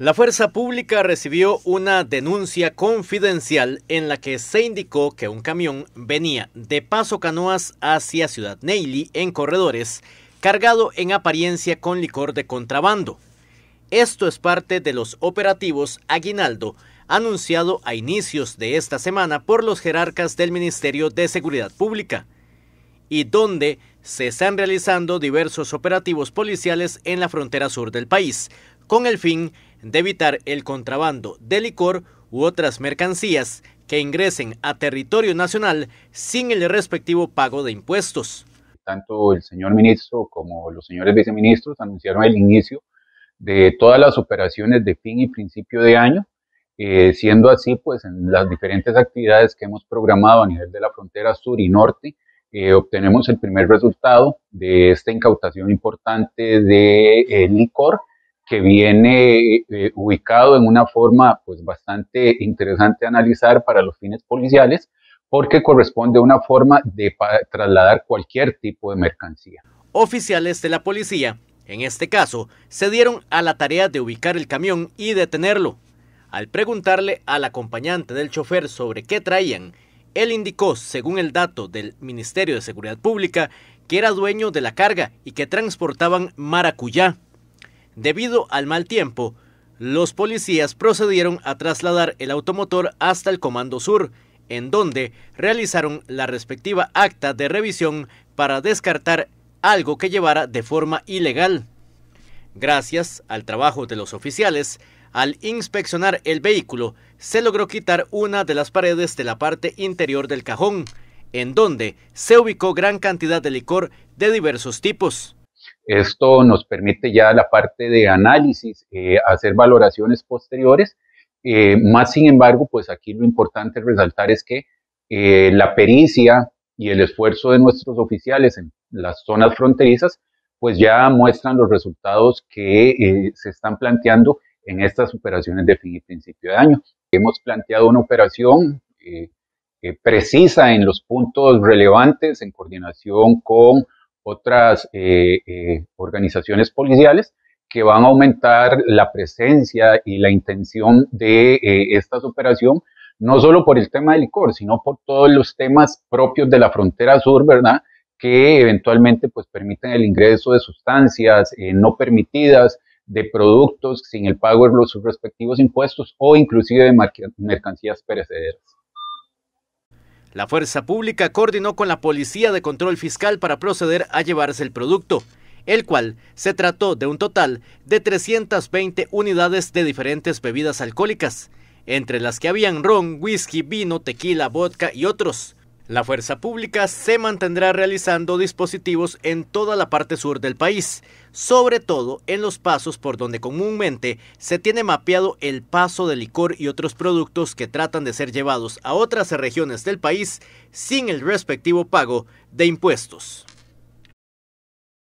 La Fuerza Pública recibió una denuncia confidencial en la que se indicó que un camión venía de Paso Canoas hacia Ciudad Neily en corredores, cargado en apariencia con licor de contrabando. Esto es parte de los operativos Aguinaldo, anunciado a inicios de esta semana por los jerarcas del Ministerio de Seguridad Pública, y donde se están realizando diversos operativos policiales en la frontera sur del país, con el fin de de evitar el contrabando de licor u otras mercancías que ingresen a territorio nacional sin el respectivo pago de impuestos. Tanto el señor ministro como los señores viceministros anunciaron el inicio de todas las operaciones de fin y principio de año, eh, siendo así, pues en las diferentes actividades que hemos programado a nivel de la frontera sur y norte, eh, obtenemos el primer resultado de esta incautación importante de eh, licor que viene eh, ubicado en una forma pues, bastante interesante de analizar para los fines policiales, porque corresponde a una forma de trasladar cualquier tipo de mercancía. Oficiales de la policía, en este caso, se dieron a la tarea de ubicar el camión y detenerlo. Al preguntarle al acompañante del chofer sobre qué traían, él indicó, según el dato del Ministerio de Seguridad Pública, que era dueño de la carga y que transportaban maracuyá. Debido al mal tiempo, los policías procedieron a trasladar el automotor hasta el Comando Sur, en donde realizaron la respectiva acta de revisión para descartar algo que llevara de forma ilegal. Gracias al trabajo de los oficiales, al inspeccionar el vehículo, se logró quitar una de las paredes de la parte interior del cajón, en donde se ubicó gran cantidad de licor de diversos tipos. Esto nos permite ya la parte de análisis, eh, hacer valoraciones posteriores. Eh, más sin embargo, pues aquí lo importante resaltar es que eh, la pericia y el esfuerzo de nuestros oficiales en las zonas fronterizas, pues ya muestran los resultados que se están planteando en estas operaciones de fin y principio de año. Hemos planteado una operación precisa en los puntos relevantes en coordinación con otras eh, eh, organizaciones policiales que van a aumentar la presencia y la intención de eh, esta operación, no solo por el tema del licor, sino por todos los temas propios de la frontera sur, ¿verdad? Que eventualmente pues permiten el ingreso de sustancias no permitidas, de productos sin el pago de los respectivos impuestos o inclusive de mercancías perecederas. La Fuerza Pública coordinó con la Policía de Control Fiscal para proceder a llevarse el producto, el cual se trató de un total de 320 unidades de diferentes bebidas alcohólicas, entre las que habían ron, whisky, vino, tequila, vodka y otros. La Fuerza Pública se mantendrá realizando dispositivos en toda la parte sur del país, sobre todo en los pasos por donde comúnmente se tiene mapeado el paso de licor y otros productos que tratan de ser llevados a otras regiones del país sin el respectivo pago de impuestos.